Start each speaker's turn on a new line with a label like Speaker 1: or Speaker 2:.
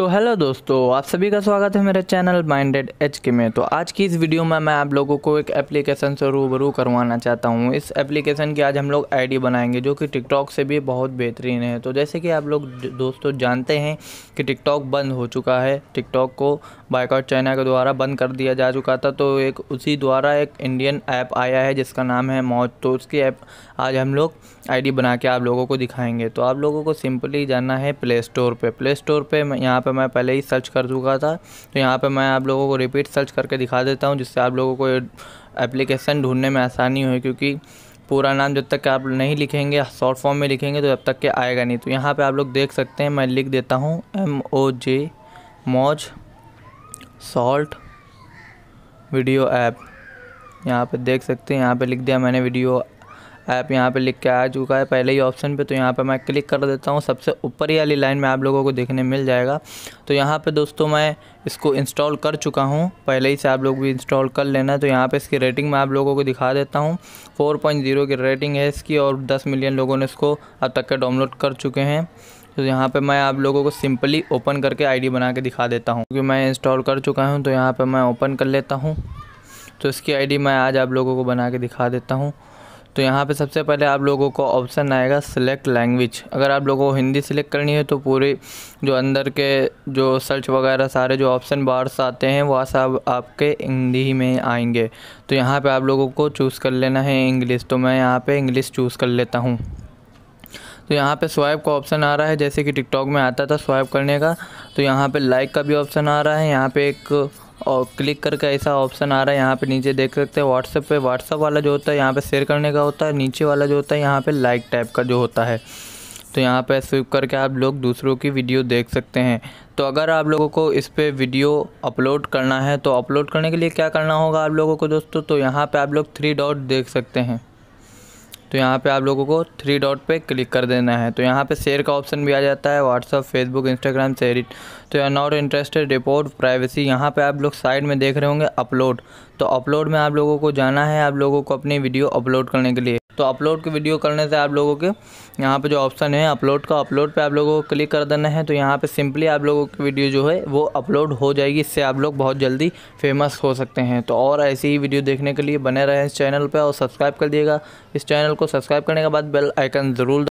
Speaker 1: तो हेलो दोस्तों आप सभी का स्वागत है मेरे चैनल माइंडेड एच के में तो आज की इस वीडियो में मैं आप लोगों को एक एप्लीकेशन से रूबरू करवाना चाहता हूँ इस एप्लीकेशन की आज हम लोग आईडी बनाएंगे जो कि टिकटॉक से भी बहुत बेहतरीन है तो जैसे कि आप लोग दोस्तों जानते हैं कि टिकटॉक बंद हो चुका है टिकटॉक को बाइकआउट चाइना के द्वारा बंद कर दिया जा चुका था तो एक उसी द्वारा एक इंडियन ऐप आया है जिसका नाम है मौज तो उसकी ऐप आज हम लोग आई बना के आप लोगों को दिखाएंगे तो आप लोगों को सिंपली जाना है प्ले स्टोर पर प्ले स्टोर पर यहाँ पर पे मैं पहले ही सर्च कर चुका था तो यहाँ पे मैं आप लोगों को रिपीट सर्च करके दिखा देता हूँ जिससे आप लोगों को एप्लीकेशन ढूंढने में आसानी हो क्योंकि पूरा नाम जब तक आप नहीं लिखेंगे शॉर्ट फॉर्म में लिखेंगे तो जब तक के आएगा नहीं तो यहाँ पर आप लोग देख सकते हैं मैं लिख देता हूँ एम ओ जे मौज सॉल्ट वीडियो ऐप यहाँ पे देख सकते हैं यहाँ पे लिख दिया मैंने वीडियो ऐप यहाँ पे लिख के आ चुका है पहले ही ऑप्शन पे तो यहाँ पे मैं क्लिक कर देता हूँ सबसे ऊपर ही वाली लाइन में आप लोगों को देखने मिल जाएगा तो यहाँ पे दोस्तों मैं इसको इंस्टॉल कर चुका हूँ पहले ही से आप लोग भी इंस्टॉल कर लेना तो यहाँ पर इसकी रेटिंग मैं आप लोगों को दिखा देता हूँ फोर की रेटिंग है इसकी और दस मिलियन लोगों ने इसको अब तक के डाउनलोड कर चुके हैं तो यहाँ पे मैं आप लोगों को सिंपली ओपन करके आईडी बना के दिखा देता हूँ क्योंकि मैं इंस्टॉल कर चुका हूँ तो यहाँ पर मैं ओपन कर लेता हूँ तो इसकी आईडी मैं आज आप लोगों को बना के दिखा देता हूँ तो यहाँ पे सबसे पहले आप लोगों को ऑप्शन आएगा सिलेक्ट लैंग्वेज अगर आप लोगों को हिंदी सिलेक्ट करनी है तो पूरे जो अंदर के जो सर्च वगैरह सारे जो ऑप्शन बार्स आते हैं वह सब आपके हिंदी में आएंगे तो यहाँ पे आप लोगों को चूज़ कर लेना है इंग्लिश तो मैं यहाँ पे इंग्लिश चूज़ कर लेता हूँ तो यहाँ पे स्वाइप का ऑप्शन आ रहा है जैसे कि टिकटॉक में आता था स्वाइप करने का तो यहाँ पे लाइक का भी ऑप्शन आ रहा है यहाँ पे एक और क्लिक करके ऐसा ऑप्शन आ रहा है यहाँ पे नीचे देख सकते हैं व्हाट्सएप पे व्हाट्सअप वाला जो होता है यहाँ पे शेयर करने का होता है नीचे वाला जो होता है यहाँ पे लाइक टाइप का जो होता है तो यहाँ पे स्विप करके आप लोग दूसरों की वीडियो देख सकते हैं तो अगर आप लोगों को इस पर वीडियो अपलोड करना है तो अपलोड करने के लिए क्या करना होगा आप लोगों को दोस्तों तो यहाँ पर आप लोग थ्री डॉट देख सकते हैं तो यहाँ पे आप लोगों को थ्री डॉट पे क्लिक कर देना है तो यहाँ पे शेयर का ऑप्शन भी आ जाता है WhatsApp Facebook Instagram share it तो you are not interested report privacy यहाँ पे आप लोग साइड में देख रहे होंगे अपलोड तो अपलोड में आप लोगों को जाना है आप लोगों को अपनी वीडियो अपलोड करने के लिए तो अपलोड की वीडियो करने से आप लोगों के यहाँ पे जो ऑप्शन है अपलोड का अपलोड पे आप लोगों को क्लिक कर देना है तो यहाँ पे सिंपली आप लोगों की वीडियो जो है वो अपलोड हो जाएगी इससे आप लोग बहुत जल्दी फेमस हो सकते हैं तो और ऐसी ही वीडियो देखने के लिए बने रहें इस चैनल पर और सब्सक्राइब कर दिएगा इस चैनल को सब्सक्राइब करने के बाद बेल आइकन ज़रूर